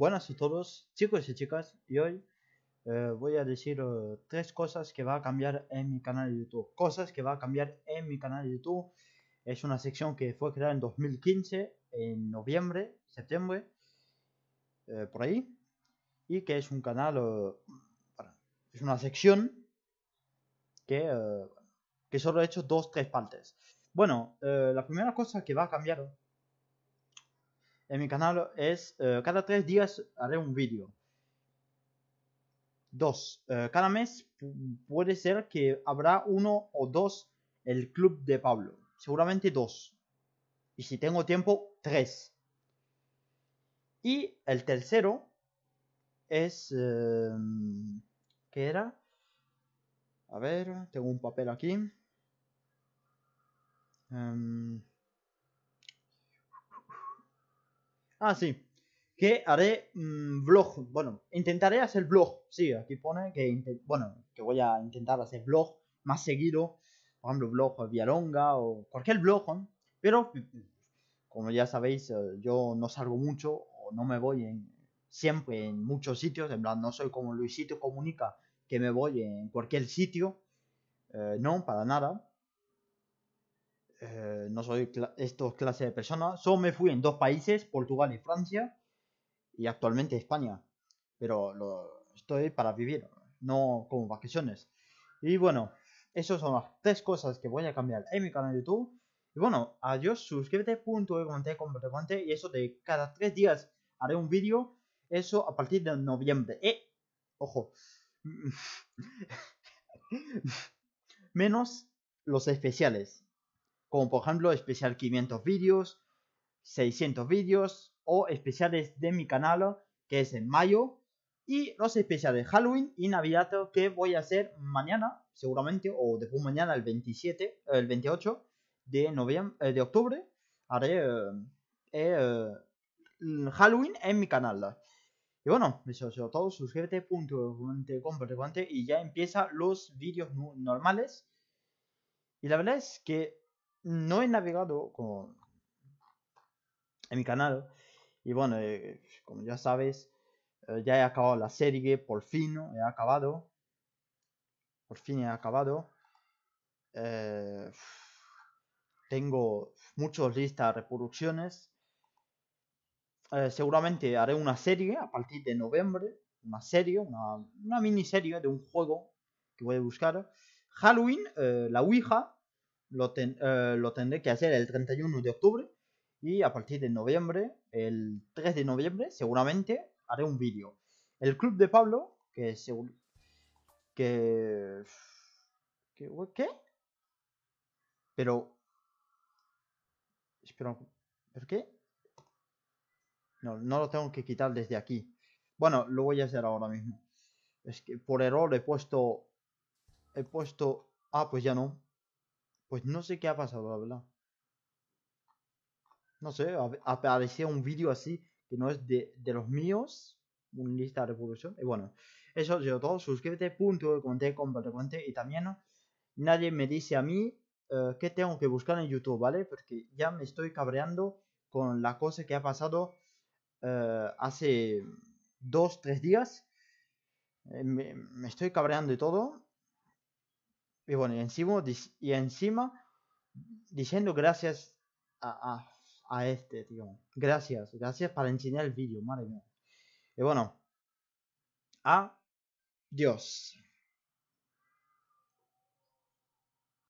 Buenas a todos, chicos y chicas, y hoy eh, voy a decir tres cosas que va a cambiar en mi canal de YouTube. Cosas que va a cambiar en mi canal de YouTube. Es una sección que fue creada en 2015, en noviembre, septiembre, eh, por ahí. Y que es un canal, es una sección que, eh, que solo he hecho dos, tres partes. Bueno, la primera cosa que va a cambiar en mi canal es eh, cada tres días haré un vídeo. Dos, eh, cada mes puede ser que habrá uno o dos el club de Pablo. Seguramente dos. Y si tengo tiempo, tres. Y el tercero es... que em, ¿Qué era? A ver, tengo un papel aquí. Em, Ah, sí. Que haré un mm, vlog. Bueno, intentaré hacer vlog. Sí, aquí pone que, bueno, que voy a intentar hacer vlog más seguido. Por ejemplo, vlog Vialonga o cualquier vlog. Pero, mm, mm, como ya sabéis, eh, yo no salgo mucho o no me voy en, siempre en muchos sitios. En plan, no soy como Luisito Comunica, que me voy en cualquier sitio. Eh, no, para nada. Eh, no soy estos clase de personas. Solo me fui en dos países, Portugal y Francia, y actualmente España. Pero lo, estoy para vivir, no como vacaciones. Y bueno, esas son las tres cosas que voy a cambiar en mi canal de YouTube. Y bueno, adiós, suscríbete, punto, con y eso de cada tres días haré un vídeo. Eso a partir de noviembre. Eh, ojo. Menos los especiales como por ejemplo especial 500 vídeos, 600 vídeos o especiales de mi canal que es en mayo y los especiales Halloween y Navidad que voy a hacer mañana seguramente o después mañana el 27, el 28 de noviembre, eh, de octubre haré eh, eh, Halloween en mi canal. Y bueno, eso es todo. Suscríbete, punto, y ya empieza los vídeos normales. Y la verdad es que no he navegado con, en mi canal. Y bueno, eh, como ya sabes, eh, ya he acabado la serie, por fin he acabado. Por fin he acabado. Eh, tengo muchos listas de reproducciones. seguramente haré una serie a partir de noviembre. Una serie, una, una miniserie de un juego que voy a buscar. Halloween, la Ouija, lo, ten, eh, lo tendré que hacer el 31 de octubre y a partir de noviembre, el 3 de noviembre, seguramente haré un vídeo. El club de Pablo, que seguro... Que... Que Pero... espero ¿por qué? No, no lo tengo que quitar desde aquí. Bueno, lo voy a hacer ahora mismo. Es que por error he puesto... He puesto... Ah, pues ya no. Pues no sé qué ha pasado, la verdad. No sé, apareció un vídeo así que no es de, los míos. Un lista de reproducción. Y bueno, eso ha todo. Suscríbete, punto, comenté, comparte, comenté. Y también nadie me dice a mí eh, qué tengo que buscar en YouTube, ¿vale? Porque ya me estoy cabreando con la cosa que ha pasado eh, hace dos, tres días. Eh, me, me, estoy cabreando y todo y bueno, encima, y encima diciendo gracias a, este, tío. Gracias, gracias para enseñar el vídeo, madre mía. Y bueno, adiós.